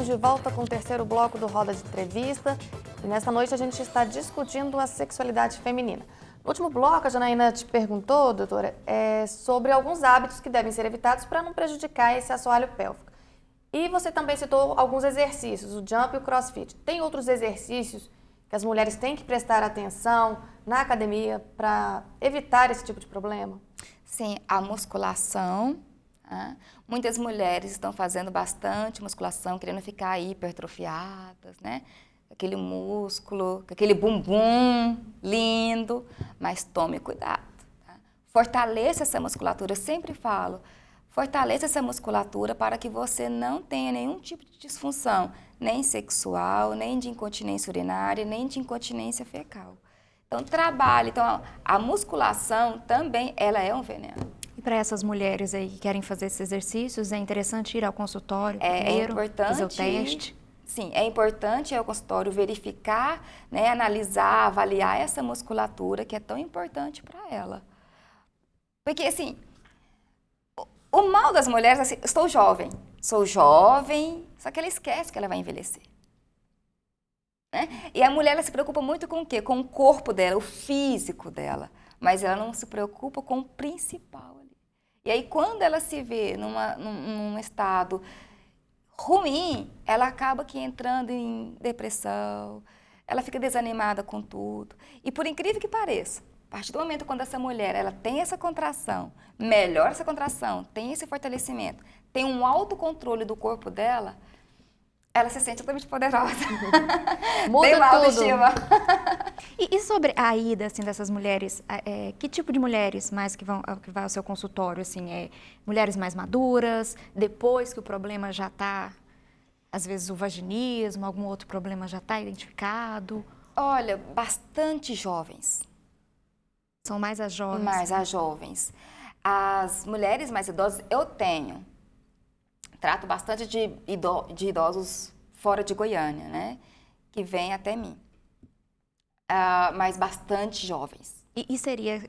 Estamos de volta com o terceiro bloco do Roda de Entrevista e nesta noite a gente está discutindo a sexualidade feminina. No último bloco, a Janaína te perguntou, doutora, é sobre alguns hábitos que devem ser evitados para não prejudicar esse assoalho pélvico. E você também citou alguns exercícios, o jump e o crossfit. Tem outros exercícios que as mulheres têm que prestar atenção na academia para evitar esse tipo de problema? Sim, a musculação, né? Muitas mulheres estão fazendo bastante musculação, querendo ficar hipertrofiadas, né? Aquele músculo, aquele bumbum lindo, mas tome cuidado. Tá? Fortaleça essa musculatura, eu sempre falo, fortaleça essa musculatura para que você não tenha nenhum tipo de disfunção, nem sexual, nem de incontinência urinária, nem de incontinência fecal. Então trabalhe, então a musculação também ela é um veneno. E para essas mulheres aí que querem fazer esses exercícios, é interessante ir ao consultório é, é, primeiro, importante, fazer o teste? Sim, é importante ir ao consultório verificar, né, analisar, avaliar essa musculatura que é tão importante para ela. Porque, assim, o mal das mulheres, assim, estou jovem, sou jovem, só que ela esquece que ela vai envelhecer. Né? E a mulher ela se preocupa muito com o quê? Com o corpo dela, o físico dela. Mas ela não se preocupa com o principal, e aí, quando ela se vê numa, num, num estado ruim, ela acaba que entrando em depressão, ela fica desanimada com tudo. E por incrível que pareça, a partir do momento quando essa mulher ela tem essa contração, melhora essa contração, tem esse fortalecimento, tem um autocontrole do corpo dela, ela se sente totalmente poderosa. Muda tem uma tudo. autoestima. E, e, sobre a ida assim dessas mulheres, é, que tipo de mulheres mais que vão que vai ao seu consultório assim, é mulheres mais maduras, depois que o problema já está, às vezes o vaginismo, algum outro problema já está identificado? Olha, bastante jovens. São mais as jovens. Mais né? as jovens. As mulheres mais idosas eu tenho. Trato bastante de, idosos fora de Goiânia, né? Que vêm até mim uh, mas bastante jovens. E, e, seria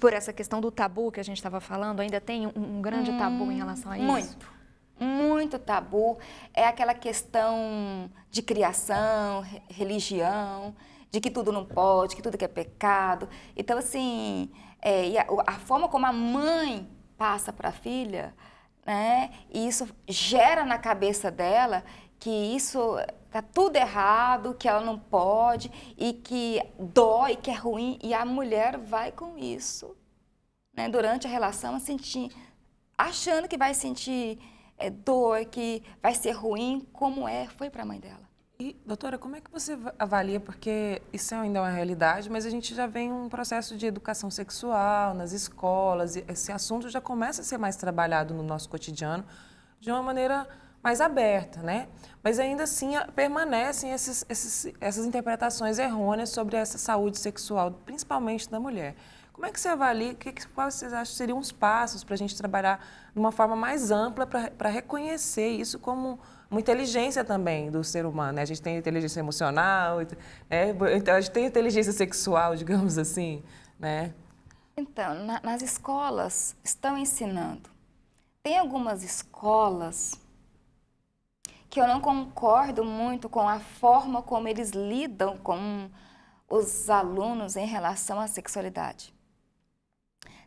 por essa questão do tabu que a gente estava falando, ainda tem um, um grande hum, tabu em hum, relação a isso? Muito, muito tabu. É aquela questão de criação, religião, de que tudo não pode, que tudo que é pecado. Então, assim, é, a, a forma como a mãe passa para a filha, né, isso gera na cabeça dela que isso tá tudo errado, que ela não pode e que dói, que é ruim e a mulher vai com isso, né, durante a relação, sentir, achando que vai sentir é, dor, que vai ser ruim, como é foi para a mãe dela. E, doutora, como é que você avalia, porque isso é ainda é uma realidade, mas a gente já vem um processo de educação sexual nas escolas, esse assunto já começa a ser mais trabalhado no nosso cotidiano de uma maneira mais aberta, né? Mas ainda assim permanecem esses, esses, essas interpretações errôneas sobre essa saúde sexual, principalmente da mulher. Como é que você avalia, que, quais vocês acham que seriam os passos para a gente trabalhar de uma forma mais ampla para reconhecer isso como uma inteligência também do ser humano? Né? A gente tem inteligência emocional, né? então, a gente tem inteligência sexual, digamos assim, né? Então, na, nas escolas estão ensinando. Tem algumas escolas que eu não concordo muito com a forma como eles lidam com os alunos em relação à sexualidade.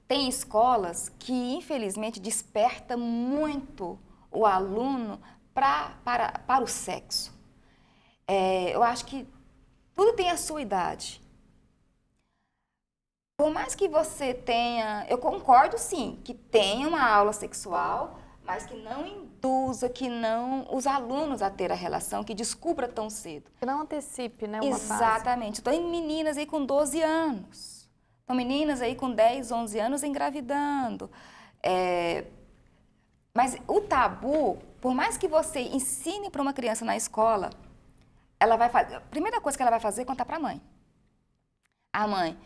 Tem escolas que, infelizmente, desperta muito o aluno pra, para, para o sexo. É, eu acho que tudo tem a sua idade. Por mais que você tenha, eu concordo sim, que tenha uma aula sexual, pais que não induza, que não os alunos a ter a relação, que descubra tão cedo. Que não antecipe, né, uma Exatamente. Fase. Então, em meninas aí com 12 anos. Então, meninas aí com 10, 11 anos engravidando. É... Mas o tabu, por mais que você ensine para uma criança na escola, ela vai fazer... A primeira coisa que ela vai fazer é contar para a mãe. A mãe,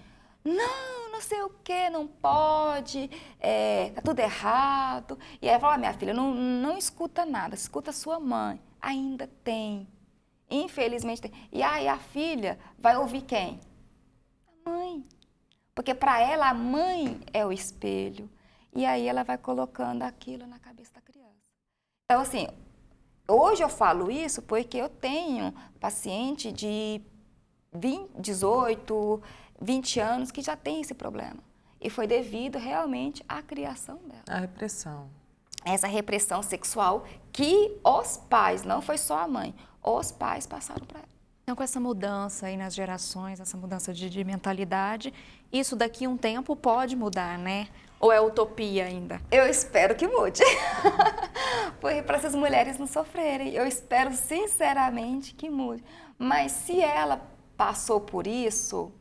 não, não sei o que, não pode, é, tá tudo errado. E aí fala, ah, minha filha, não, não escuta nada, escuta sua mãe. Ainda tem. Infelizmente tem. E aí a filha vai ouvir quem? A mãe. Porque para ela a mãe é o espelho. E aí ela vai colocando aquilo na cabeça da criança. Então, assim, hoje eu falo isso porque eu tenho paciente de 20, 18, 20 anos que já tem esse problema. E foi devido realmente à criação dela. A repressão. Essa repressão sexual que os pais, não foi só a mãe, os pais passaram para ela. Então, com essa mudança aí nas gerações, essa mudança de, de mentalidade, isso daqui a um tempo pode mudar, né? Ou é utopia ainda? Eu espero que mude. para essas mulheres não sofrerem. Eu espero sinceramente que mude. Mas se ela passou por isso,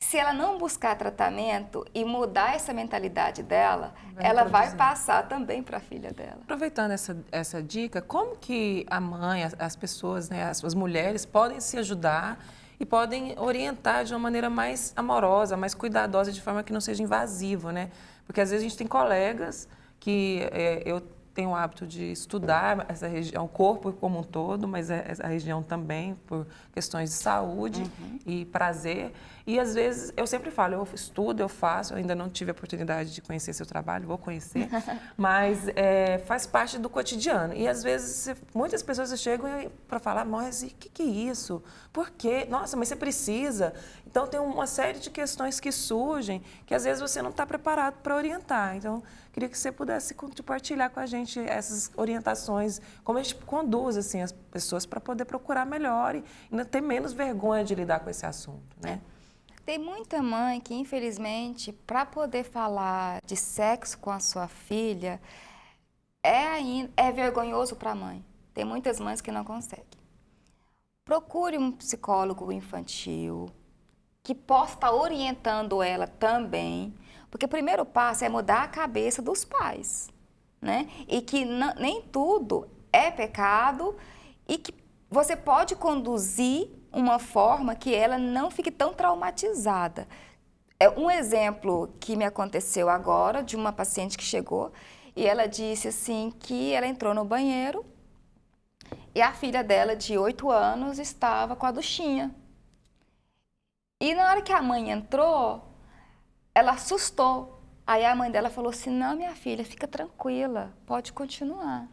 se ela não buscar tratamento e mudar essa mentalidade dela, vai ela produzir. vai passar também para a filha dela. Aproveitando essa, essa dica, como que a mãe, as, as pessoas, né, as, as mulheres podem se ajudar e podem orientar de uma maneira mais amorosa, mais cuidadosa, de forma que não seja invasiva, né? Porque às vezes a gente tem colegas que é, eu tenho o hábito de é. estudar essa região, o corpo como um todo, mas é, a região também por questões de saúde uhum. e prazer. E às vezes eu sempre falo, eu estudo, eu faço, eu ainda não tive a oportunidade de conhecer seu trabalho, vou conhecer, mas é, faz parte do cotidiano. E às vezes muitas pessoas chegam para falar, mas o que, que é isso? Por quê? Nossa, mas você precisa. Então tem uma série de questões que surgem que às vezes você não está preparado para orientar. Então Queria que você pudesse compartilhar com a gente essas orientações, como a gente conduz assim, as pessoas para poder procurar melhor e, ainda ter menos vergonha de lidar com esse assunto. Né? É. Tem muita mãe que, infelizmente, para poder falar de sexo com a sua filha, é, é vergonhoso para a mãe. Tem muitas mães que não conseguem. Procure um psicólogo infantil que possa estar tá orientando ela também porque o primeiro passo é mudar a cabeça dos pais, né? E que nem tudo é pecado e que você pode conduzir uma forma que ela não fique tão traumatizada. É um exemplo que me aconteceu agora de uma paciente que chegou e ela disse assim que ela entrou no banheiro e a filha dela de 8 anos estava com a duchinha. E na hora que a mãe entrou, ela assustou. Aí a mãe dela falou assim: "Não, minha filha, fica tranquila, pode continuar,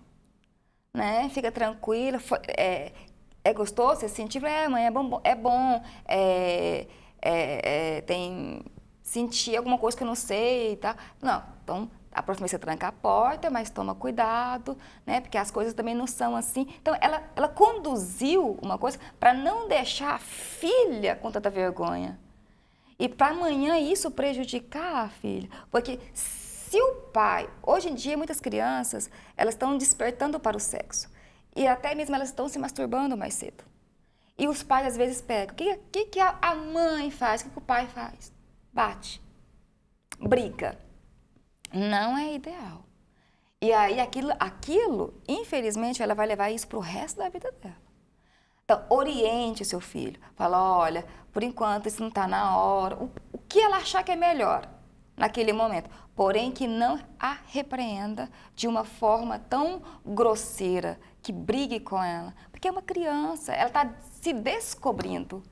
né? Fica tranquila. É, é gostoso, você sentiu? É, mãe, é bom, é bom, é, é, é, tem sentir alguma coisa que eu não sei e tá? Não, então a próxima vez você tranca a porta, mas toma cuidado, né? Porque as coisas também não são assim. Então, ela, ela conduziu uma coisa para não deixar a filha com tanta vergonha. E para amanhã isso prejudicar a filha. Porque se o pai, hoje em dia muitas crianças, elas estão despertando para o sexo. E até mesmo elas estão se masturbando mais cedo. E os pais às vezes pegam. O que, que, que a mãe faz? O que, que o pai faz? Bate. Briga. Não é ideal. E aí aquilo, aquilo, infelizmente, ela vai levar isso para o resto da vida dela. Então, oriente seu filho. Fala, olha, por enquanto isso não está na hora, o, o que ela achar que é melhor naquele momento. Porém, que não a repreenda de uma forma tão grosseira, que brigue com ela. Porque é uma criança, ela está se descobrindo.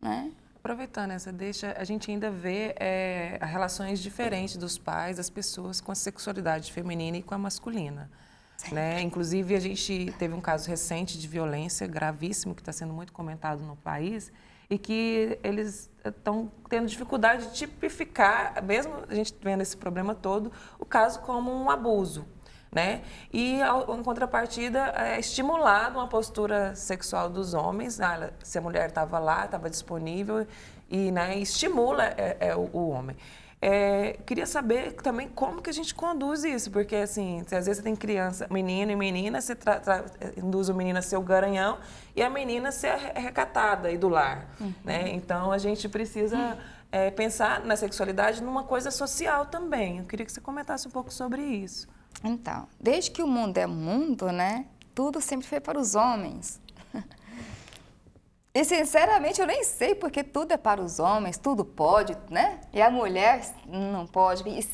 Né? Aproveitando essa deixa, a gente ainda vê é, relações diferentes dos pais, das pessoas com a sexualidade feminina e com a masculina. Né? Inclusive, a gente teve um caso recente de violência gravíssimo que está sendo muito comentado no país, e que eles estão tendo dificuldade de tipificar, mesmo a gente vendo esse problema todo, o caso como um abuso. Né? E, em contrapartida, é estimulado uma postura sexual dos homens. Ah, se a mulher estava lá, estava disponível, e né, estimula é, é, o, o homem. É, queria saber também como que a gente conduz isso, porque assim, às vezes você tem criança, menino e menina, você induz o menino a ser o garanhão e a menina a ser recatada e do lar, uhum. né? Então a gente precisa uhum. é, pensar na sexualidade numa coisa social também. Eu queria que você comentasse um pouco sobre isso. Então, desde que o mundo é mundo, né? Tudo sempre foi para os homens. E sinceramente eu nem sei porque tudo é para os homens, tudo pode, né? E a mulher não pode. E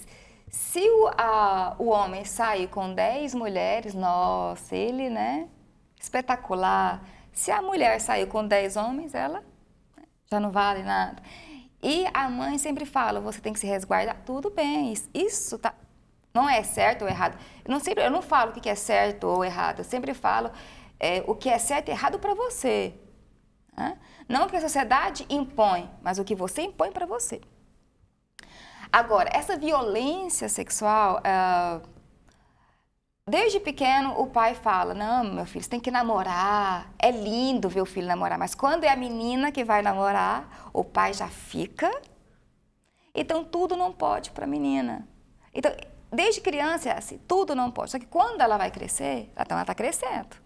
se o, a, o homem sair com 10 mulheres, nossa, ele, né? Espetacular. Se a mulher sair com 10 homens, ela né, já não vale nada. E a mãe sempre fala, você tem que se resguardar. Tudo bem, isso tá, não é certo ou errado. Eu não, sempre, eu não falo o que é certo ou errado, eu sempre falo é, o que é certo e errado para você. Né? Não o que a sociedade impõe, mas o que você impõe para você. Agora, essa violência sexual, uh, desde pequeno o pai fala, não, meu filho, você tem que namorar, é lindo ver o filho namorar, mas quando é a menina que vai namorar, o pai já fica, então tudo não pode para a menina. Então, desde criança é assim, tudo não pode, só que quando ela vai crescer, então ela está tá crescendo.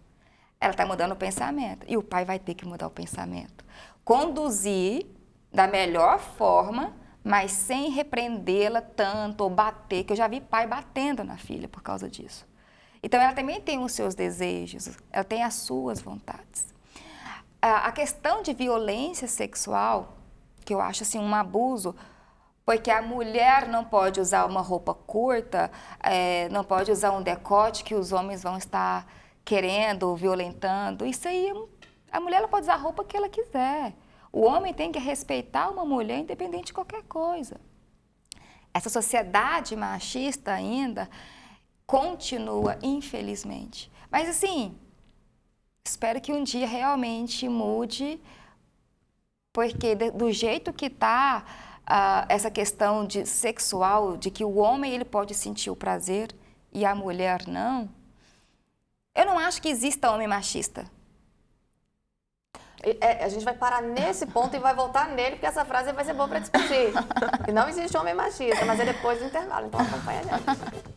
Ela está mudando o pensamento. E o pai vai ter que mudar o pensamento. Conduzir da melhor forma, mas sem repreendê-la tanto ou bater, que eu já vi pai batendo na filha por causa disso. Então ela também tem os seus desejos, ela tem as suas vontades. A questão de violência sexual, que eu acho assim um abuso, porque a mulher não pode usar uma roupa curta, é, não pode usar um decote que os homens vão estar querendo, violentando. Isso aí, a mulher ela pode usar a roupa que ela quiser. O homem tem que respeitar uma mulher independente de qualquer coisa. Essa sociedade machista ainda continua, infelizmente. Mas assim, espero que um dia realmente mude, porque do jeito que está uh, essa questão de sexual, de que o homem ele pode sentir o prazer e a mulher não, eu não acho que exista homem machista. É, a gente vai parar nesse ponto e vai voltar nele, porque essa frase vai ser boa para discutir. Que não existe homem machista, mas é depois do intervalo, então acompanha a gente.